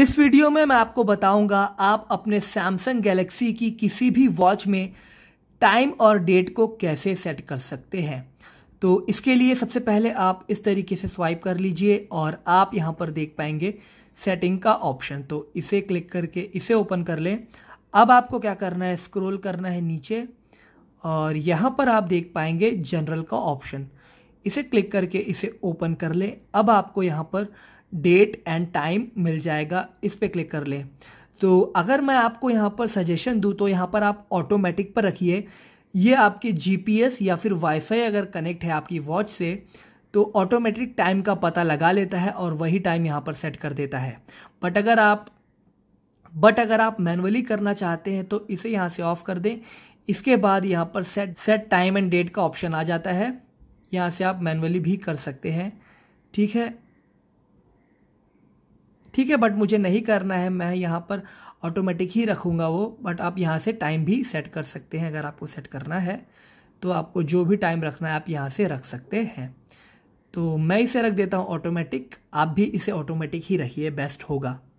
इस वीडियो में मैं आपको बताऊंगा आप अपने सैमसंग गैलेक्सी की किसी भी वॉच में टाइम और डेट को कैसे सेट कर सकते हैं तो इसके लिए सबसे पहले आप इस तरीके से स्वाइप कर लीजिए और आप यहां पर देख पाएंगे सेटिंग का ऑप्शन तो इसे क्लिक करके इसे ओपन कर लें अब आपको क्या करना है स्क्रोल करना है नीचे और यहाँ पर आप देख पाएंगे जनरल का ऑप्शन इसे क्लिक करके इसे ओपन कर लें अब आपको यहाँ पर डेट एंड टाइम मिल जाएगा इस पर क्लिक कर लें तो अगर मैं आपको यहाँ पर सजेशन दूँ तो यहाँ पर आप ऑटोमेटिक पर रखिए ये आपके जीपीएस या फिर वाईफाई अगर कनेक्ट है आपकी वॉच से तो ऑटोमेटिक टाइम का पता लगा लेता है और वही टाइम यहाँ पर सेट कर देता है बट अगर आप बट अगर आप मैनुअली करना चाहते हैं तो इसे यहाँ से ऑफ कर दें इसके बाद यहाँ पर set set time and date का ऑप्शन आ जाता है यहाँ से आप मैनुअली भी कर सकते हैं ठीक है ठीक है बट मुझे नहीं करना है मैं यहाँ पर ऑटोमेटिक ही रखूँगा वो बट आप यहाँ से टाइम भी सेट कर सकते हैं अगर आपको सेट करना है तो आपको जो भी टाइम रखना है आप यहाँ से रख सकते हैं तो मैं इसे रख देता हूँ ऑटोमेटिक आप भी इसे ऑटोमेटिक ही रखिए बेस्ट होगा